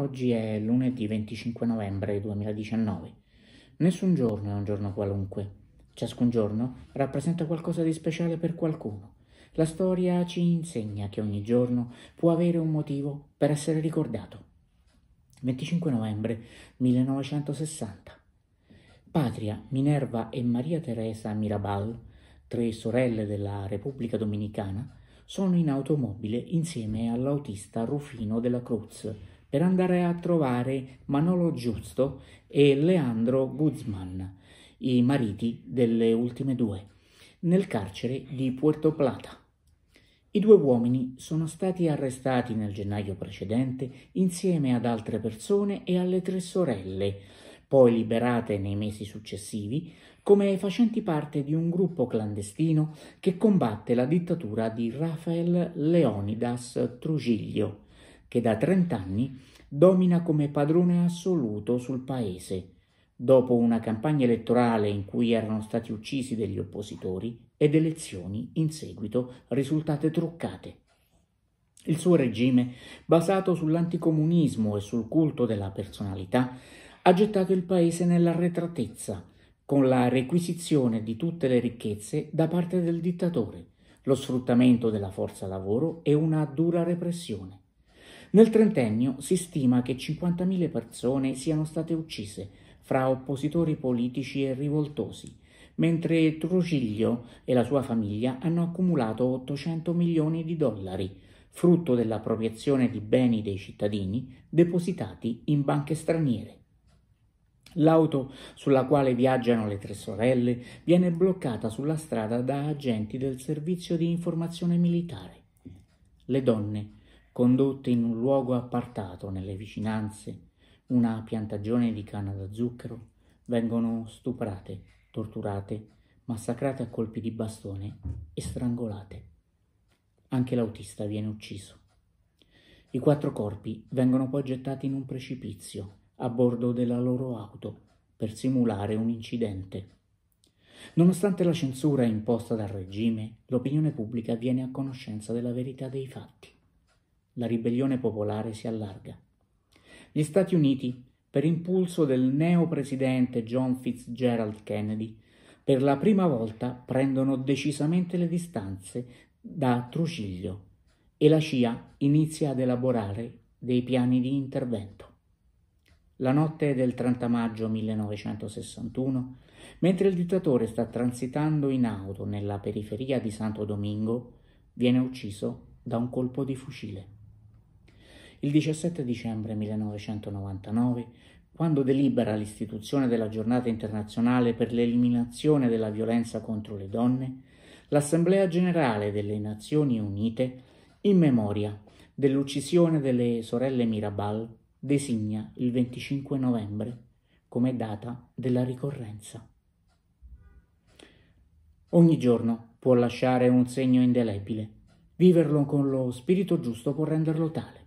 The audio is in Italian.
Oggi è lunedì 25 novembre 2019. Nessun giorno è un giorno qualunque. Ciascun giorno rappresenta qualcosa di speciale per qualcuno. La storia ci insegna che ogni giorno può avere un motivo per essere ricordato. 25 novembre 1960. Patria, Minerva e Maria Teresa Mirabal, tre sorelle della Repubblica Dominicana, sono in automobile insieme all'autista Rufino della Cruz, per andare a trovare Manolo Giusto e Leandro Guzman, i mariti delle ultime due, nel carcere di Puerto Plata. I due uomini sono stati arrestati nel gennaio precedente insieme ad altre persone e alle tre sorelle, poi liberate nei mesi successivi, come facenti parte di un gruppo clandestino che combatte la dittatura di Rafael Leonidas Trujillo che da trent'anni domina come padrone assoluto sul paese, dopo una campagna elettorale in cui erano stati uccisi degli oppositori ed elezioni in seguito risultate truccate. Il suo regime, basato sull'anticomunismo e sul culto della personalità, ha gettato il paese nell'arretratezza, con la requisizione di tutte le ricchezze da parte del dittatore, lo sfruttamento della forza lavoro e una dura repressione. Nel trentennio si stima che 50.000 persone siano state uccise fra oppositori politici e rivoltosi, mentre Trujillo e la sua famiglia hanno accumulato 800 milioni di dollari, frutto dell'appropriazione di beni dei cittadini depositati in banche straniere. L'auto sulla quale viaggiano le tre sorelle viene bloccata sulla strada da agenti del servizio di informazione militare. Le donne condotte in un luogo appartato nelle vicinanze, una piantagione di canna da zucchero, vengono stuprate, torturate, massacrate a colpi di bastone e strangolate. Anche l'autista viene ucciso. I quattro corpi vengono poi gettati in un precipizio a bordo della loro auto per simulare un incidente. Nonostante la censura imposta dal regime, l'opinione pubblica viene a conoscenza della verità dei fatti la ribellione popolare si allarga. Gli Stati Uniti, per impulso del neo presidente John Fitzgerald Kennedy, per la prima volta prendono decisamente le distanze da Trujillo e la CIA inizia ad elaborare dei piani di intervento. La notte del 30 maggio 1961, mentre il dittatore sta transitando in auto nella periferia di Santo Domingo, viene ucciso da un colpo di fucile il 17 dicembre 1999, quando delibera l'istituzione della giornata internazionale per l'eliminazione della violenza contro le donne, l'Assemblea generale delle Nazioni Unite, in memoria dell'uccisione delle sorelle Mirabal, designa il 25 novembre come data della ricorrenza. Ogni giorno può lasciare un segno indelebile. Viverlo con lo spirito giusto può renderlo tale.